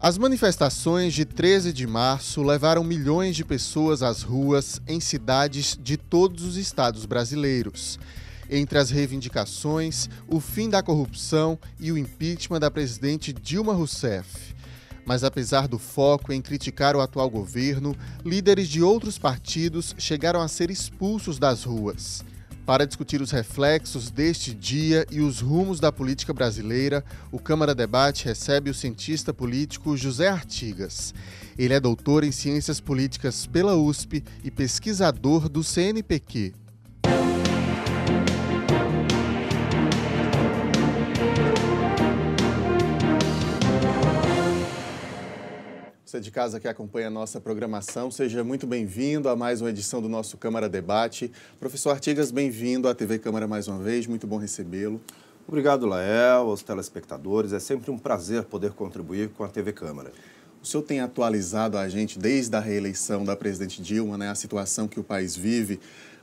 As manifestações de 13 de março levaram milhões de pessoas às ruas em cidades de todos os estados brasileiros. Entre as reivindicações, o fim da corrupção e o impeachment da presidente Dilma Rousseff. Mas apesar do foco em criticar o atual governo, líderes de outros partidos chegaram a ser expulsos das ruas. Para discutir os reflexos deste dia e os rumos da política brasileira, o Câmara Debate recebe o cientista político José Artigas. Ele é doutor em Ciências Políticas pela USP e pesquisador do CNPq. Você de casa que acompanha a nossa programação, seja muito bem-vindo a mais uma edição do nosso Câmara Debate. Professor Artigas, bem-vindo à TV Câmara mais uma vez, muito bom recebê-lo. Obrigado, Lael, aos telespectadores. É sempre um prazer poder contribuir com a TV Câmara. O senhor tem atualizado a gente desde a reeleição da presidente Dilma, né, a situação que o país vive.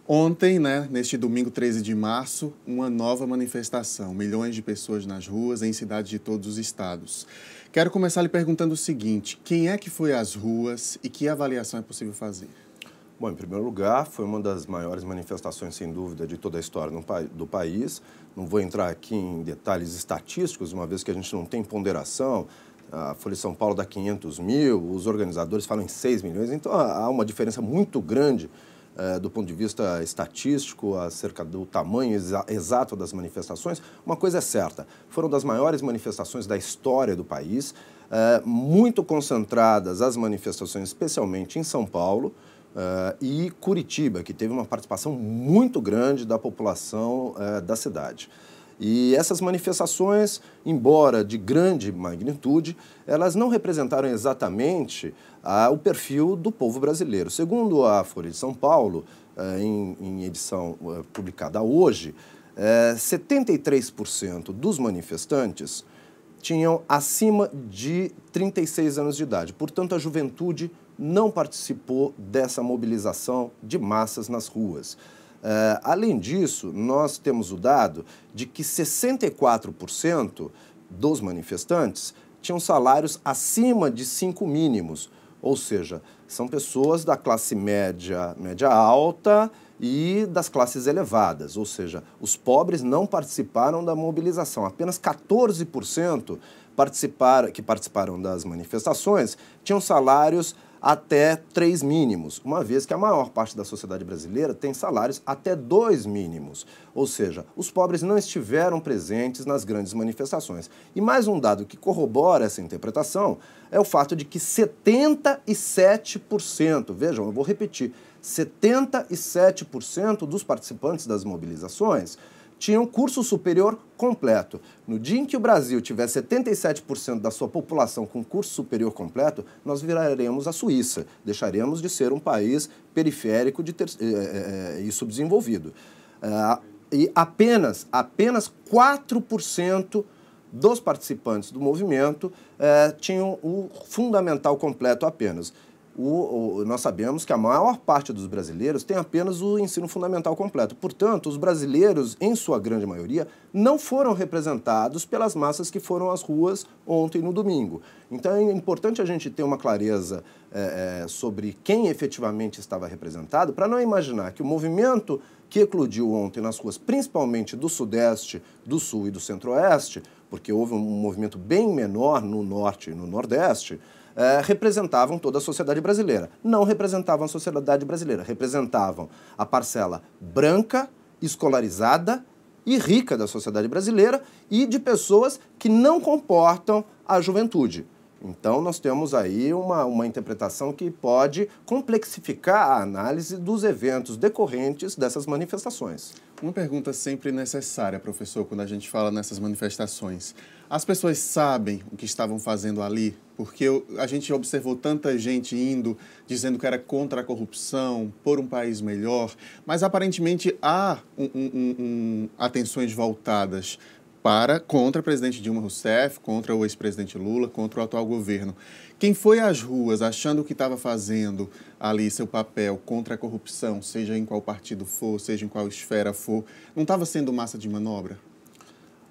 Ontem, né, neste domingo 13 de março, uma nova manifestação. Milhões de pessoas nas ruas em cidades de todos os estados. Quero começar lhe perguntando o seguinte: quem é que foi às ruas e que avaliação é possível fazer? Bom, em primeiro lugar, foi uma das maiores manifestações, sem dúvida, de toda a história do país. Não vou entrar aqui em detalhes estatísticos, uma vez que a gente não tem ponderação. A Folha de São Paulo dá 500 mil, os organizadores falam em 6 milhões, então há uma diferença muito grande eh, do ponto de vista estatístico, acerca do tamanho exato das manifestações, uma coisa é certa: foram das maiores manifestações da história do país, eh, muito concentradas as manifestações, especialmente em São Paulo. Eh, e Curitiba, que teve uma participação muito grande da população da cidade. E essas manifestações, embora de grande magnitude, elas não representaram exatamente ah, o perfil do povo brasileiro. Segundo a Folha de São Paulo, ah, em, em, edição ah, publicada hoje, 73% eh, dos manifestantes tinham acima de 36 anos de idade. Portanto, a juventude não participou dessa mobilização de massas nas ruas. Uh, além disso, nós temos o dado de que 64% dos manifestantes tinham salários acima de cinco mínimos, ou seja, são pessoas da classe média, média alta e das classes elevadas, ou seja, os pobres não participaram da mobilização. Apenas 14% participaram que participaram das manifestações tinham salários até três mínimos, uma vez que a maior parte da sociedade brasileira tem salários até dois mínimos. Ou seja, os pobres não estiveram presentes nas grandes manifestações. E mais um dado que corrobora essa interpretação é o fato de que 77%, vejam, eu vou repetir, 77% dos participantes das mobilizações tinham curso superior completo. No dia em que o Brasil tiver 77% da sua população com curso superior completo, nós viraremos a Suíça, deixaremos de ser um país periférico ter, eh, eh, eh, e subdesenvolvido. Ah, e apenas, apenas 4% dos participantes do movimento tinham o fundamental completo apenas o, o, nós sabemos que a maior parte dos brasileiros tem apenas o ensino fundamental completo. Portanto, os brasileiros, em sua grande maioria, não foram representados pelas massas que foram às ruas ontem no domingo. Então, é importante a gente ter uma clareza é, é sobre quem efetivamente estava representado, para não imaginar que o movimento que eclodiu ontem nas ruas, principalmente do Sudeste, do Sul e do Centro-Oeste, porque houve um movimento bem menor no Norte e no Nordeste é, representavam toda a sociedade brasileira. Não representavam a sociedade brasileira, representavam a parcela branca, escolarizada e rica da sociedade brasileira e de pessoas que não comportam a juventude. Então, nós temos aí uma, uma interpretação que pode complexificar a análise dos eventos decorrentes dessas manifestações. Uma pergunta sempre necessária, professor, quando a gente fala nessas manifestações. As pessoas sabem o que estavam fazendo ali? Porque a gente observou tanta gente indo, dizendo que era contra a corrupção, por um país melhor, mas aparentemente há um, um, um, atenções voltadas para contra o presidente Dilma Rousseff, contra o ex-presidente Lula, contra o atual governo. Quem foi às ruas achando que estava fazendo ali seu papel contra a corrupção, seja em qual partido for, seja em qual esfera for, não estava sendo massa de manobra?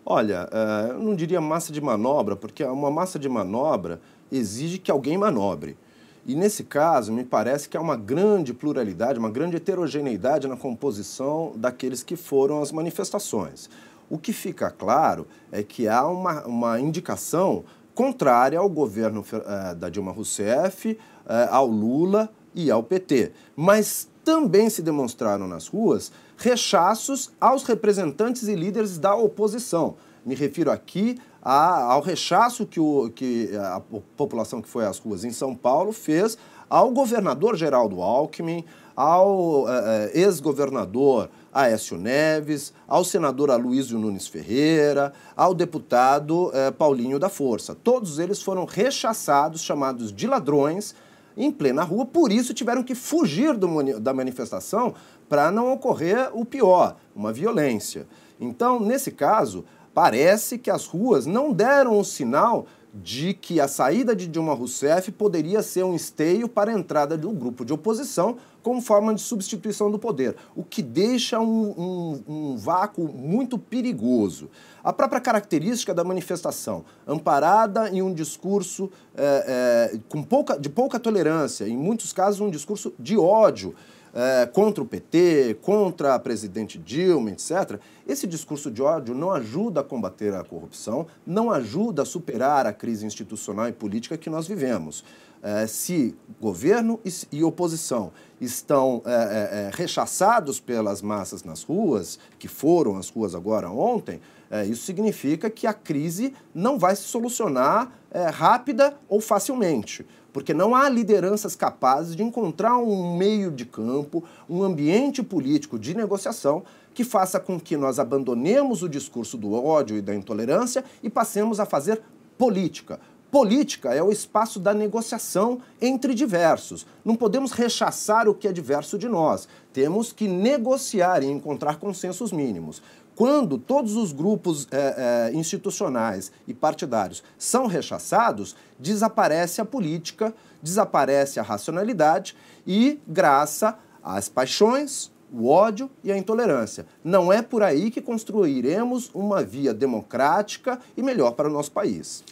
Olha, eh, eu não diria massa de manobra, porque uma massa de manobra exige que alguém manobre. E nesse caso, me parece que há uma grande pluralidade, uma grande heterogeneidade na composição daqueles que foram às manifestações. O que fica claro é que há uma, uma indicação contrária ao governo eh, da Dilma Rousseff, eh, ao Lula e ao PT. Mas também se demonstraram nas ruas rechaços aos representantes e líderes da oposição. Me refiro aqui a, ao rechaço que, o, que a população que foi às ruas em São Paulo fez ao governador Geraldo Alckmin, ao eh, eh ex-governador Aécio Neves, ao senador Aloysio Nunes Ferreira, ao deputado eh, Paulinho da Força. Todos eles foram rechaçados, chamados de ladrões, em plena rua, por isso tiveram que fugir do, da manifestação para não ocorrer o pior, uma violência. Então, nesse caso, parece que as ruas não deram um sinal de que a saída de Dilma Rousseff poderia ser um esteio para a entrada do grupo de oposição como forma de substituição do poder, o que deixa um, um, um vácuo muito perigoso. A própria característica da manifestação, amparada em um discurso é, é, com pouca, de pouca tolerância, em muitos casos um discurso de ódio, é, contra o PT, contra a presidente Dilma, etc., esse discurso de ódio não ajuda a combater a corrupção, não ajuda a superar a crise institucional e política que nós vivemos. É, se governo e, oposição estão é, é, é, rechaçados pelas massas nas ruas, que foram as ruas agora ontem, é, isso significa que a crise não vai se solucionar rápida ou facilmente porque não há lideranças capazes de encontrar um meio de campo, um ambiente político de negociação que faça com que nós abandonemos o discurso do ódio e da intolerância e passemos a fazer política. Política é o espaço da negociação entre diversos. Não podemos rechaçar o que é diverso de nós. Temos que negociar e encontrar consensos mínimos. Quando todos os grupos é, é, institucionais e partidários são rechaçados, desaparece a política, desaparece a racionalidade e graça às paixões, o ódio e a intolerância. Não é por aí que construiremos uma via democrática e melhor para o nosso país.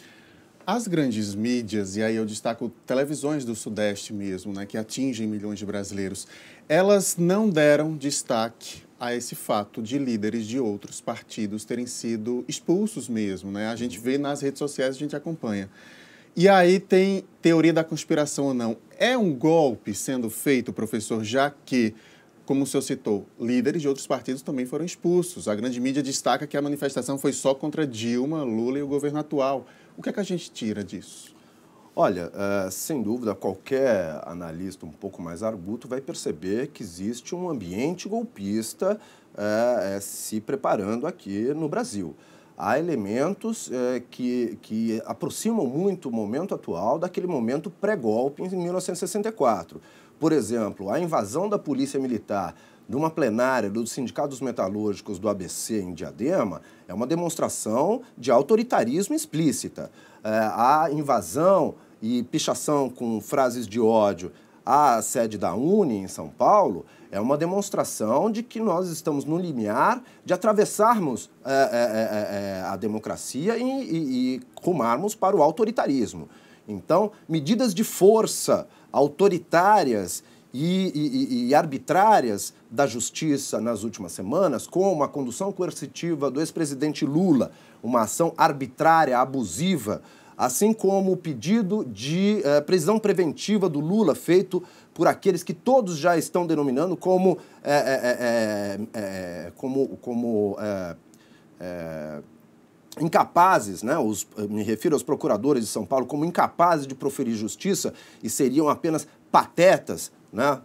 As grandes mídias, e aí eu destaco televisões do Sudeste mesmo, né, que atingem milhões de brasileiros, elas não deram destaque a esse fato de líderes de outros partidos terem sido expulsos mesmo, né? A gente vê nas redes sociais, a gente acompanha. E aí tem teoria da conspiração ou não. É um golpe sendo feito, professor, já que como o senhor citou, líderes de outros partidos também foram expulsos. A grande mídia destaca que a manifestação foi só contra Dilma, Lula e o governo atual. O que é que a gente tira disso? Olha, uh, sem dúvida, qualquer analista um pouco mais arguto vai perceber que existe um ambiente golpista uh, se preparando aqui no Brasil. Há elementos que, que aproximam muito o momento atual daquele momento pré-golpe em 1964. Por exemplo, a invasão da polícia militar de uma plenária dos sindicatos Metalúrgicos do ABC em Diadema é uma demonstração de autoritarismo explícita. É, a invasão e pichação com frases de ódio à sede da Uni em São Paulo é uma demonstração de que nós estamos no limiar de atravessarmos é, é, é, a democracia e, e, e rumarmos para o autoritarismo. Então, medidas de força autoritárias e, e, e, arbitrárias da justiça nas últimas semanas, como a condução coercitiva do ex-presidente Lula, uma ação arbitrária, abusiva assim como o pedido de eh, prisão preventiva do Lula feito por aqueles que todos já estão denominando como, eh, eh, como, como incapazes, né, os, me refiro aos procuradores de São Paulo, como incapazes de proferir justiça e seriam apenas patetas. Né,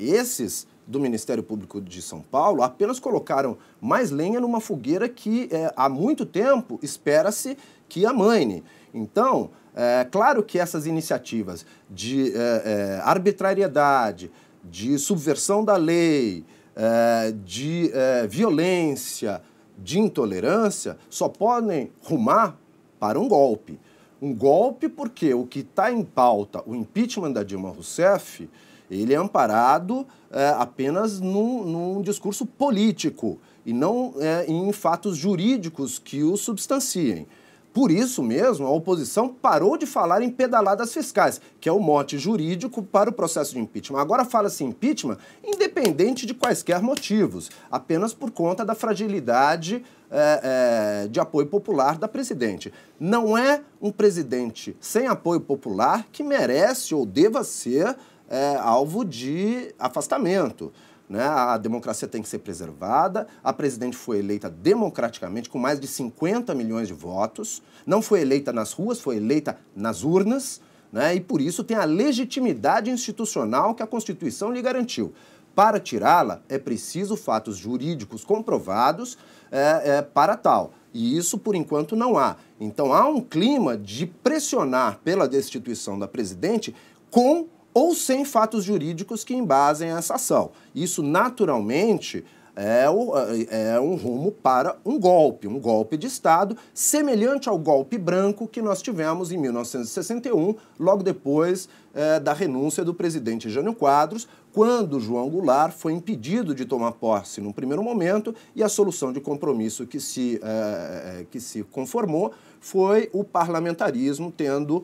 esses do Ministério Público de São Paulo apenas colocaram mais lenha numa fogueira que é, há muito tempo espera-se que amaine. Então, é claro que essas iniciativas de é, é, arbitrariedade, de subversão da lei, é, de é, violência, de intolerância, só podem rumar para um golpe. Um golpe porque o que está em pauta, o impeachment da Dilma Rousseff, ele é amparado é, apenas num, num, discurso político e não é, em fatos jurídicos que o substanciem. Por isso mesmo, a oposição parou de falar em pedaladas fiscais, que é o mote jurídico para o processo de impeachment. Agora fala-se impeachment independente de quaisquer motivos, apenas por conta da fragilidade é, é, de apoio popular da presidente. Não é um presidente sem apoio popular que merece ou deva ser é, alvo de afastamento. Né? A democracia tem que ser preservada. A presidente foi eleita democraticamente, com mais de 50 milhões de votos. Não foi eleita nas ruas, foi eleita nas urnas. Né? E por isso tem a legitimidade institucional que a Constituição lhe garantiu. Para tirá-la, é preciso fatos jurídicos comprovados é, é, para tal. E isso, por enquanto, não há. Então, há um clima de pressionar pela destituição da presidente com ou sem fatos jurídicos que embasem essa ação. Isso, naturalmente, é, o, é, é, um rumo para um golpe, um golpe de Estado, semelhante ao golpe branco que nós tivemos em 1961, logo depois é, da renúncia do presidente Jânio Quadros, quando João Goulart foi impedido de tomar posse num primeiro momento e a solução de compromisso que se, é, é, que se conformou foi o parlamentarismo, tendo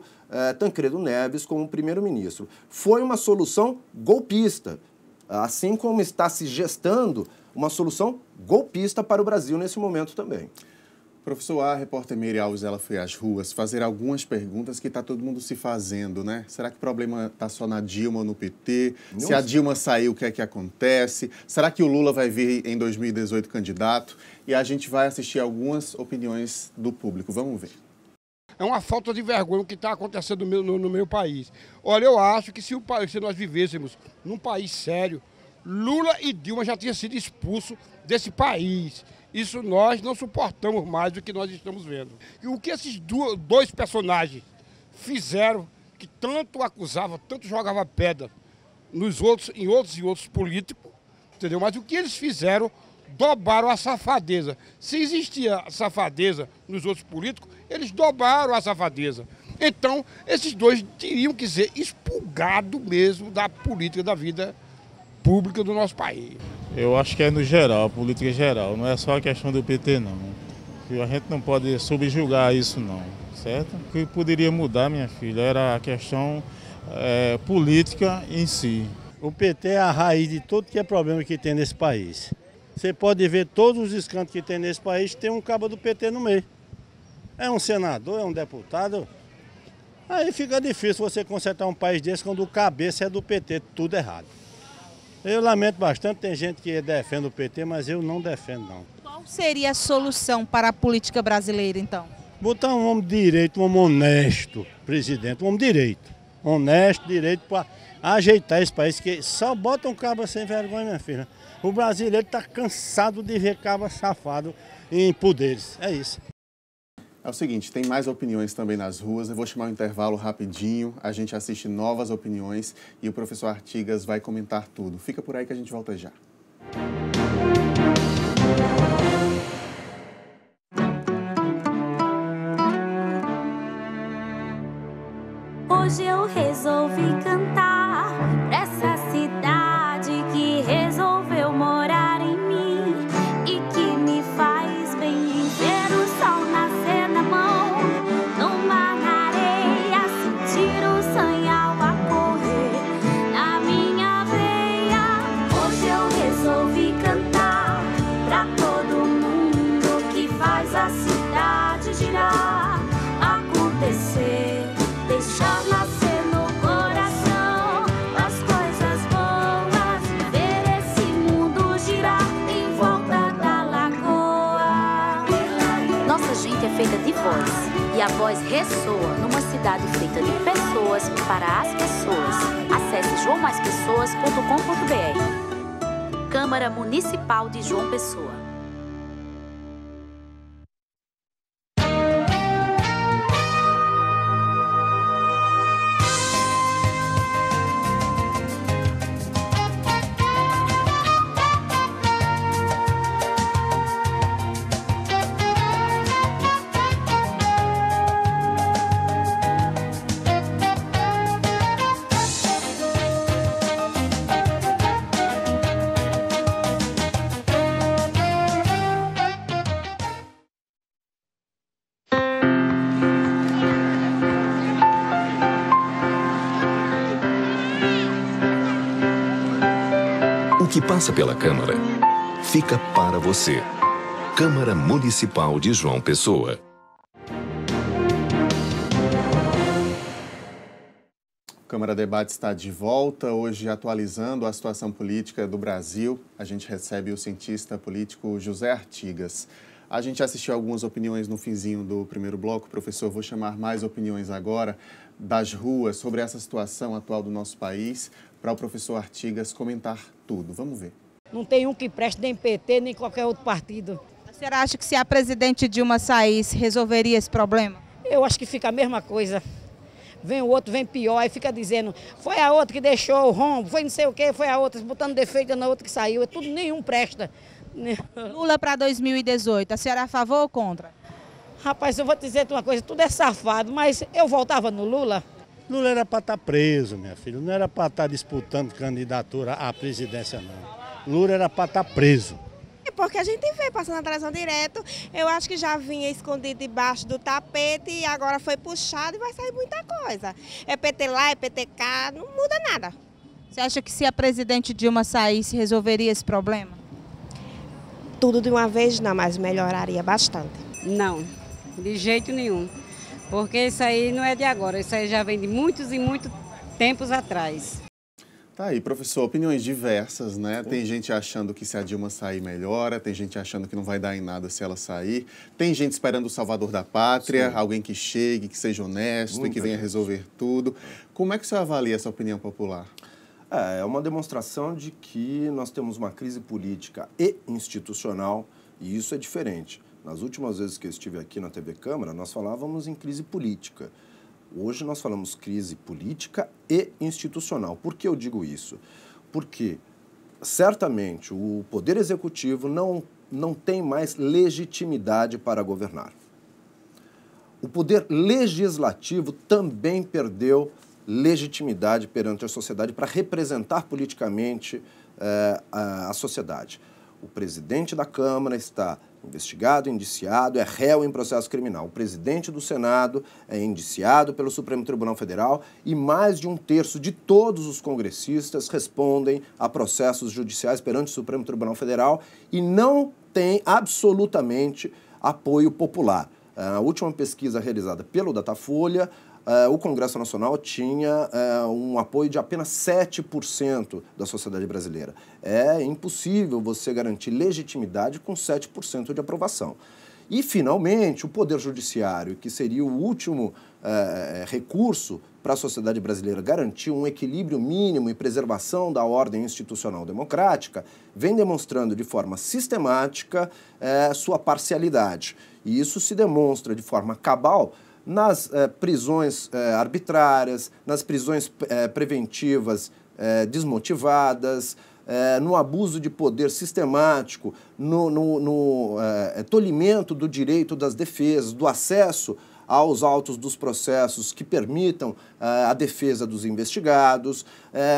Tancredo Neves como primeiro-ministro. Foi uma solução golpista, assim como está se gestando uma solução golpista para o Brasil nesse momento também. Professor, a repórter Meire Alves ela foi às ruas fazer algumas perguntas que está todo mundo se fazendo, né? Será que o problema está só na Dilma no PT? Nossa. Se a Dilma sair, o que é que acontece? Será que o Lula vai vir em 2018 candidato? E a gente vai assistir algumas opiniões do público. Vamos ver. É uma falta de vergonha o que está acontecendo no meu, no, no meu, país. Olha, eu acho que se, o, se nós vivêssemos num país sério, Lula e Dilma já tinham sido expulsos desse país. Isso nós não suportamos mais o que nós estamos vendo. E o que esses dois personagens fizeram, que tanto acusava, tanto jogava pedra nos outros, em outros e outros políticos, entendeu? Mas o que eles fizeram, dobraram a safadeza. Se existia safadeza nos outros políticos, eles dobraram a safadeza. Então, esses dois teriam que ser expulgados mesmo da política da vida pública do nosso país. Eu acho que é no geral, política geral, não é só a questão do PT não. A gente não pode subjugar isso não, certo? O que poderia mudar, minha filha, era a questão é, política em si. O PT é a raiz de todo que é problema que tem nesse país. Você pode ver todos os escantos que tem nesse país, tem um cabo do PT no meio. É um senador, é um deputado. Aí fica difícil você consertar um país desse quando o cabeça é do PT, tudo errado. Eu lamento bastante, tem gente que defende o PT, mas eu não defendo não. Qual seria a solução para a política brasileira então? Botar um homem direito, um homem honesto, presidente, um homem direito. Honesto, direito para ajeitar esse país, que só bota um cabo sem vergonha, minha filha. O brasileiro está cansado de ver cabo safado em poderes. É isso. É o seguinte, tem mais opiniões também nas ruas. Eu vou chamar um intervalo rapidinho. A gente assiste novas opiniões e o professor Artigas vai comentar tudo. Fica por aí que a gente volta já. Hoje eu resolvi cantar. voz ressoa numa cidade feita de pessoas para as pessoas. Acesse joãomaspessoas.com.br. Câmara Municipal de João Pessoa. passa pela Câmara, fica para você. Câmara Municipal de João Pessoa. Câmara Debate está de volta, hoje atualizando a situação política do Brasil. A gente recebe o cientista político José Artigas. A gente assistiu algumas opiniões no finzinho do primeiro bloco. Professor, vou chamar mais opiniões agora das ruas sobre essa situação atual do nosso país para o professor Artigas comentar tudo. Vamos ver. Não tem um que preste, nem PT, nem qualquer outro partido. A senhora acha que se a presidente Dilma saísse, resolveria esse problema? Eu acho que fica a mesma coisa. Vem o outro, vem pior, e fica dizendo, foi a outra que deixou o rombo, foi não sei o quê, foi a outra, botando defeito na outra que saiu. É tudo, nenhum presta. Lula para 2018, a senhora é a favor ou contra? Rapaz, eu vou te dizer uma coisa, tudo é safado, mas eu voltava no Lula. Lula era para estar tá preso, minha filha. Não era para estar tá disputando candidatura à presidência, não. Lula era para estar tá preso. É Porque a gente vê passando a televisão direto, eu acho que já vinha escondido debaixo do tapete e agora foi puxado e vai sair muita coisa. É PT lá, é PT cá, não muda nada. Você acha que se a presidente Dilma saísse, resolveria esse problema? Tudo de uma vez não, mas melhoraria bastante. Não, de jeito nenhum porque isso aí não é de agora, isso aí já vem de muitos e muitos tempos atrás. Tá aí, professor, opiniões diversas, né? Tem gente achando que se a Dilma sair melhora, tem gente achando que não vai dar em nada se ela sair, tem gente esperando o salvador da pátria, Sim. alguém que chegue, que seja honesto Muita e que venha gente. resolver tudo. Como é que o senhor avalia essa opinião popular? É, é uma demonstração de que nós temos uma crise política e institucional e isso é diferente. Nas últimas vezes que eu estive aqui na TV Câmara, nós falávamos em crise política. Hoje nós falamos crise política e institucional. Por que eu digo isso? Porque certamente o poder executivo não, não tem mais legitimidade para governar. O poder legislativo também perdeu legitimidade perante a sociedade para representar politicamente eh, a, a sociedade. O presidente da Câmara está investigado, indiciado, é réu em processo criminal. O presidente do Senado é indiciado pelo Supremo Tribunal Federal e mais de um terço de todos os congressistas respondem a processos judiciais perante o Supremo Tribunal Federal e não tem absolutamente apoio popular. A última pesquisa realizada pelo Datafolha o Congresso Nacional tinha eh, um apoio de apenas 7% da sociedade brasileira. É impossível você garantir legitimidade com 7% de aprovação. E, finalmente, o Poder Judiciário, que seria o último eh, recurso para a sociedade brasileira garantir um equilíbrio mínimo e preservação da ordem institucional democrática, vem demonstrando de forma sistemática eh, sua parcialidade. E isso se demonstra de forma cabal nas eh, prisões eh, arbitrárias, nas prisões eh, preventivas desmotivadas, no abuso de poder sistemático, no, no, no tolimento do direito das defesas, do acesso aos autos dos processos que permitam a defesa dos investigados,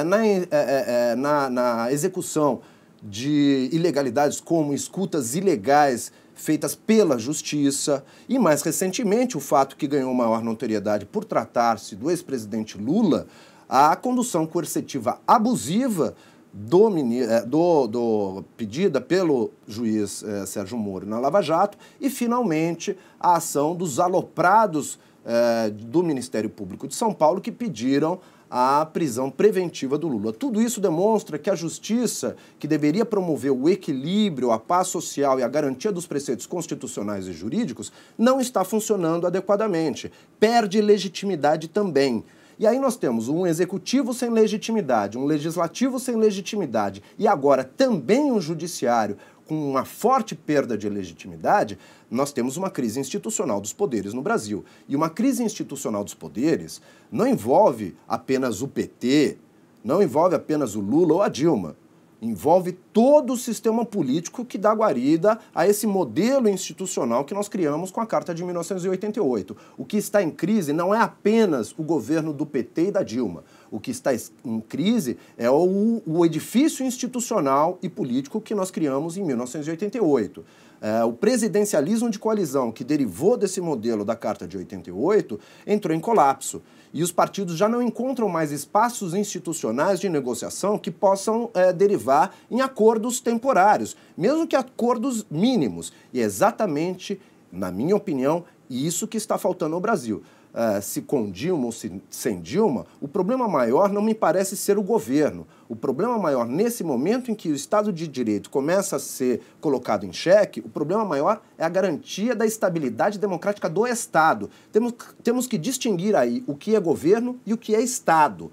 na, na, na execução de ilegalidades como escutas ilegais feitas pela justiça e, mais recentemente, o fato que ganhou maior notoriedade por tratar-se do ex-presidente Lula, a condução coercitiva abusiva do, eh, do, do, pedida pelo juiz eh, Sérgio Moro na Lava Jato e, finalmente, a ação dos aloprados eh, do Ministério Público de São Paulo que pediram a prisão preventiva do Lula. Tudo isso demonstra que a justiça, que deveria promover o equilíbrio, a paz social e a garantia dos preceitos constitucionais e jurídicos, não está funcionando adequadamente. Perde legitimidade também. E aí nós temos um executivo sem legitimidade, um legislativo sem legitimidade e agora também um judiciário com uma forte perda de legitimidade, nós temos uma crise institucional dos poderes no Brasil. E uma crise institucional dos poderes não envolve apenas o PT, não envolve apenas o Lula ou a Dilma. Envolve todo o sistema político que dá guarida a esse modelo institucional que nós criamos com a Carta de 1988. O que está em crise não é apenas o governo do PT e da Dilma. O que está em crise é o, o edifício institucional e político que nós criamos em 1988. É, o presidencialismo de coalizão, que derivou desse modelo da Carta de 88, entrou em colapso. E os partidos já não encontram mais espaços institucionais de negociação que possam é, derivar em acordos temporários, mesmo que acordos mínimos. E é exatamente, na minha opinião, isso que está faltando ao Brasil uh, se com Dilma ou se, sem Dilma, o problema maior não me parece ser o governo. O problema maior, nesse momento em que o Estado de Direito começa a ser colocado em xeque, o problema maior é a garantia da estabilidade democrática do Estado. Temos, temos que distinguir aí o que é governo e o que é Estado.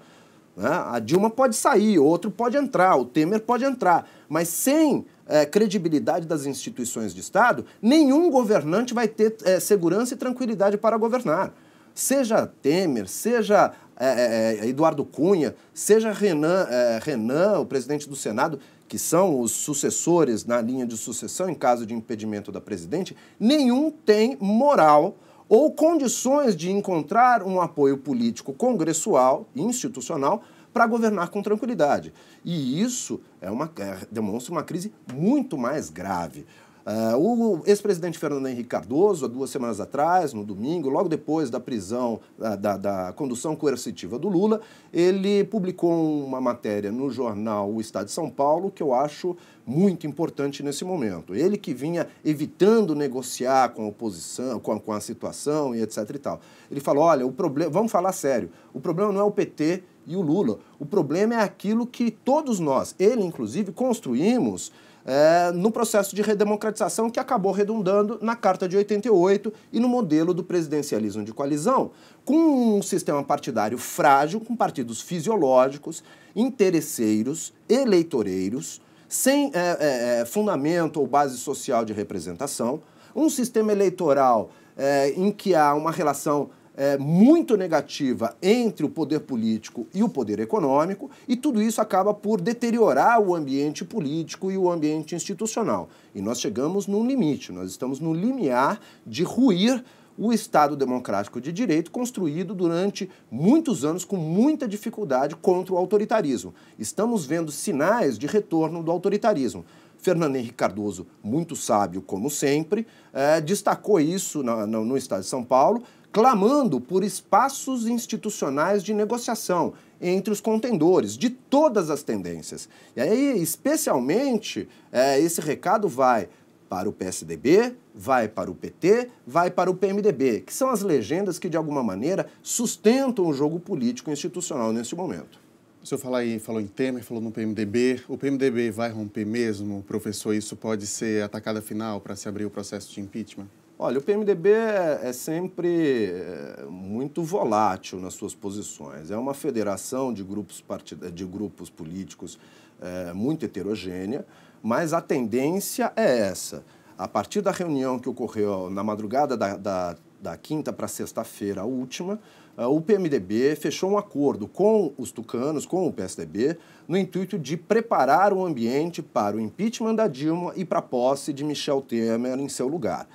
Né? A Dilma pode sair, outro pode entrar, o Temer pode entrar, mas sem é, credibilidade das instituições de Estado, nenhum governante vai ter é, segurança e tranquilidade para governar. Seja Temer, seja é, é, é, Eduardo Cunha, seja Renan, é, Renan, o presidente do Senado, que são os sucessores na linha de sucessão em caso de impedimento da presidente, nenhum tem moral ou condições de encontrar um apoio político congressual e institucional para governar com tranquilidade. E isso é uma, é, demonstra uma crise muito mais grave. Uh, o ex-presidente Fernando Henrique Cardoso, há duas semanas atrás, no domingo, logo depois da prisão, da, ah, da, da, condução coercitiva do Lula, ele publicou uma matéria no jornal O Estado de São Paulo que eu acho muito importante nesse momento. Ele que vinha evitando negociar com a oposição, com a, com a situação e etc e tal. Ele falou, olha, o problema, vamos falar sério, o problema não é o PT e o Lula, o problema é aquilo que todos nós, ele inclusive, construímos é, no processo de redemocratização que acabou redundando na Carta de 88 e no modelo do presidencialismo de coalizão, com um sistema partidário frágil, com partidos fisiológicos, interesseiros, eleitoreiros, sem é, é, é fundamento ou base social de representação, um sistema eleitoral é, em que há uma relação é, muito negativa entre o poder político e o poder econômico, e tudo isso acaba por deteriorar o ambiente político e o ambiente institucional. E nós chegamos num limite, nós estamos no limiar de ruir o Estado democrático de direito construído durante muitos anos com muita dificuldade contra o autoritarismo. Estamos vendo sinais de retorno do autoritarismo. Fernando Henrique Cardoso, muito sábio como sempre, é, destacou isso na, no Estado de São Paulo, clamando por espaços institucionais de negociação entre os contendores de todas as tendências. E aí, especialmente, é, esse recado vai para o PSDB, vai para o PT, vai para o PMDB, que são as legendas que, de alguma maneira, sustentam o jogo político institucional neste momento. O senhor aí, falou em Temer, falou no PMDB. O PMDB vai romper mesmo, professor? Isso pode ser atacada final para se abrir o processo de impeachment? Olha, o PMDB é, é sempre é, muito volátil nas suas posições. É uma federação de grupos, partida... de grupos políticos é, muito heterogênea, mas a tendência é essa. A partir da reunião que ocorreu na madrugada da, da, da quinta para sexta-feira, a última, é, o PMDB fechou um acordo com os tucanos, com o PSDB, no intuito de preparar o ambiente para o impeachment da Dilma e para a posse de Michel Temer em seu lugar.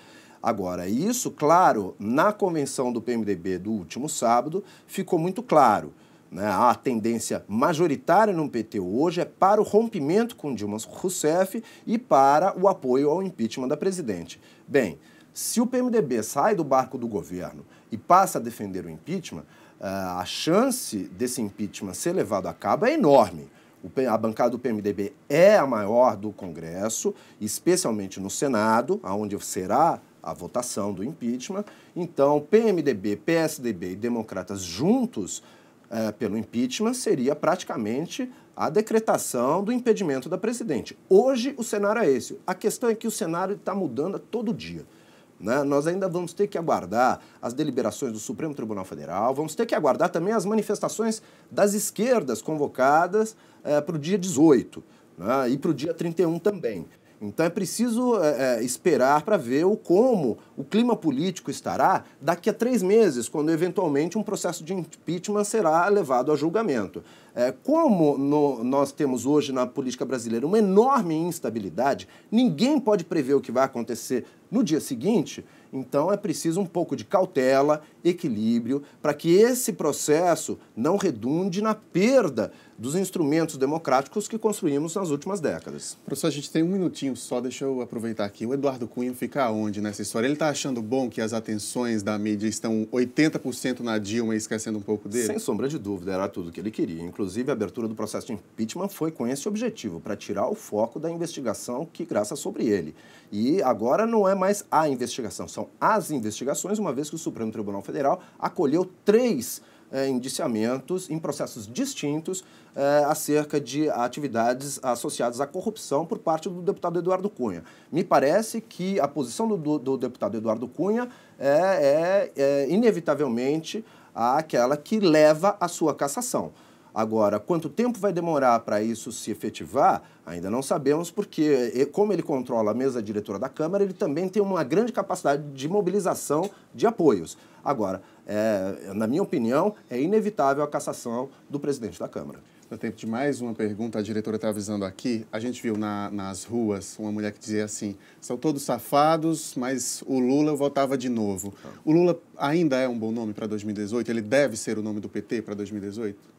Agora, isso, claro, na convenção do PMDB do último sábado, ficou muito claro. Né? A tendência majoritária no PT hoje é para o rompimento com Dilma Rousseff e para o apoio ao impeachment da presidente. Bem, se o PMDB sai do barco do governo e passa a defender o impeachment, eh, a chance desse impeachment ser levado a cabo é enorme. A bancada do PMDB é a maior do Congresso, especialmente no Senado, onde será a votação do impeachment. Então, PMDB, PSDB e Democratas juntos é, pelo impeachment seria praticamente a decretação do impedimento da presidente. Hoje o cenário é esse. A questão é que o cenário está mudando todo dia. Né? Nós ainda vamos ter que aguardar as deliberações do Supremo Tribunal Federal, vamos ter que aguardar também as manifestações das esquerdas convocadas é, para o dia 18 né? e para o dia 31 também. Então é preciso é, é esperar para ver o como o clima político estará daqui a três meses, quando eventualmente um processo de impeachment será levado a julgamento. É, como no, nós temos hoje na política brasileira uma enorme instabilidade, ninguém pode prever o que vai acontecer no dia seguinte, então é preciso um pouco de cautela, equilíbrio, para que esse processo não redunde na perda dos instrumentos democráticos que construímos nas últimas décadas. Professor, a gente tem um minutinho só, deixa eu aproveitar aqui. O Eduardo Cunha fica onde nessa história? Ele está achando bom que as atenções da mídia estão 80% na Dilma e esquecendo um pouco dele? Sem sombra de dúvida, era tudo que ele queria, inclusive Inclusive, a abertura do processo de impeachment foi com esse objetivo, para tirar o foco da investigação que graça sobre ele. E agora não é mais a investigação, são as investigações, uma vez que o Supremo Tribunal Federal acolheu três é, indiciamentos em processos distintos é, acerca de atividades associadas à corrupção por parte do deputado Eduardo Cunha. Me parece que a posição do, do deputado Eduardo Cunha é, é, é inevitavelmente aquela que leva à sua cassação. Agora, quanto tempo vai demorar para isso se efetivar, ainda não sabemos, porque, como ele controla a mesa diretora da Câmara, ele também tem uma grande capacidade de mobilização de apoios. Agora, é, na minha opinião, é inevitável a cassação do presidente da Câmara. No tempo de mais uma pergunta, a diretora está avisando aqui. A gente viu na, nas ruas uma mulher que dizia assim: são todos safados, mas o Lula eu votava de novo. Tá. O Lula ainda é um bom nome para 2018? Ele deve ser o nome do PT para 2018?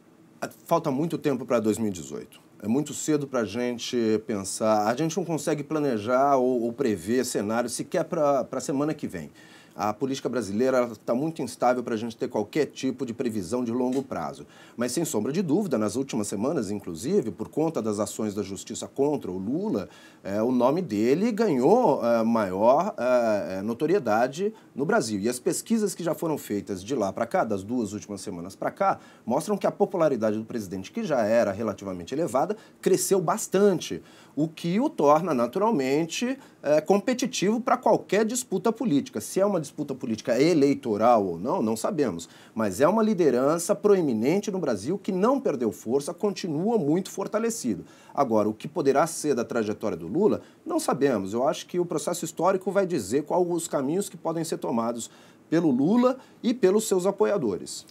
falta muito tempo para 2018. É muito cedo para a gente pensar. A gente não consegue planejar ou, ou prever cenário sequer para a semana que vem a política brasileira está muito instável para a gente ter qualquer tipo de previsão de longo prazo. Mas, sem sombra de dúvida, nas últimas semanas, inclusive, por conta das ações da justiça contra o Lula, é, o nome dele ganhou é, maior é, é notoriedade no Brasil. E as pesquisas que já foram feitas de lá para cá, das duas últimas semanas para cá, mostram que a popularidade do presidente, que já era relativamente elevada, cresceu bastante o que o torna naturalmente é, competitivo para qualquer disputa política. Se é uma disputa política eleitoral ou não, não sabemos, mas é uma liderança proeminente no Brasil que não perdeu força, continua muito fortalecido. Agora, o que poderá ser da trajetória do Lula, não sabemos. Eu acho que o processo histórico vai dizer quais os caminhos que podem ser tomados pelo Lula e pelos seus apoiadores.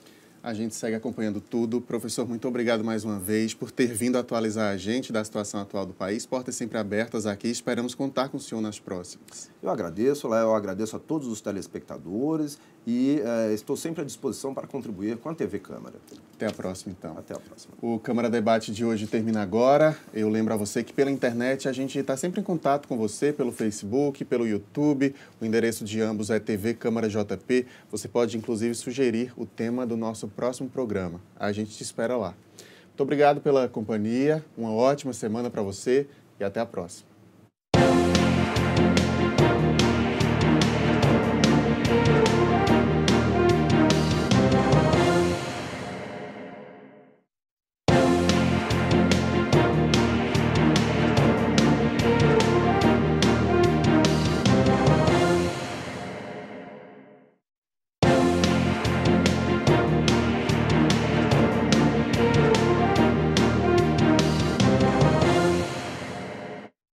A gente segue acompanhando tudo. Professor, muito obrigado mais uma vez por ter vindo atualizar a gente da situação atual do país. Portas sempre abertas aqui. Esperamos contar com o senhor nas próximas. Eu agradeço, Léo. Eu agradeço a todos os telespectadores e eh, estou sempre à disposição para contribuir com a TV Câmara. Até a próxima, então. Até a próxima. O Câmara Debate de hoje termina agora. Eu lembro a você que pela internet a gente está sempre em contato com você pelo Facebook, pelo YouTube. O endereço de ambos é TV Câmara JP. Você pode, inclusive, sugerir o tema do nosso próximo programa. A gente te espera lá. Muito obrigado pela companhia, uma ótima semana para você e até a próxima.